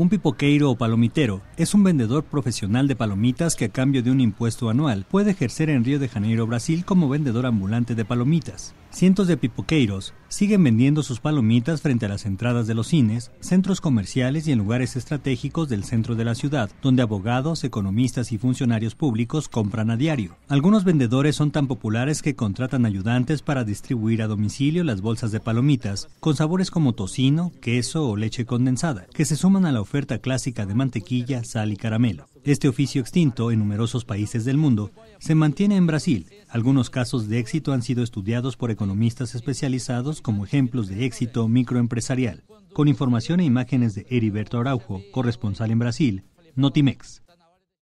Un pipoqueiro o palomitero es un vendedor profesional de palomitas que a cambio de un impuesto anual puede ejercer en Río de Janeiro, Brasil como vendedor ambulante de palomitas. Cientos de pipoqueiros siguen vendiendo sus palomitas frente a las entradas de los cines, centros comerciales y en lugares estratégicos del centro de la ciudad, donde abogados, economistas y funcionarios públicos compran a diario. Algunos vendedores son tan populares que contratan ayudantes para distribuir a domicilio las bolsas de palomitas, con sabores como tocino, queso o leche condensada, que se suman a la oferta clásica de mantequilla, sal y caramelo. Este oficio extinto en numerosos países del mundo se mantiene en Brasil. Algunos casos de éxito han sido estudiados por economistas especializados como ejemplos de éxito microempresarial. Con información e imágenes de Heriberto Araujo, corresponsal en Brasil, Notimex.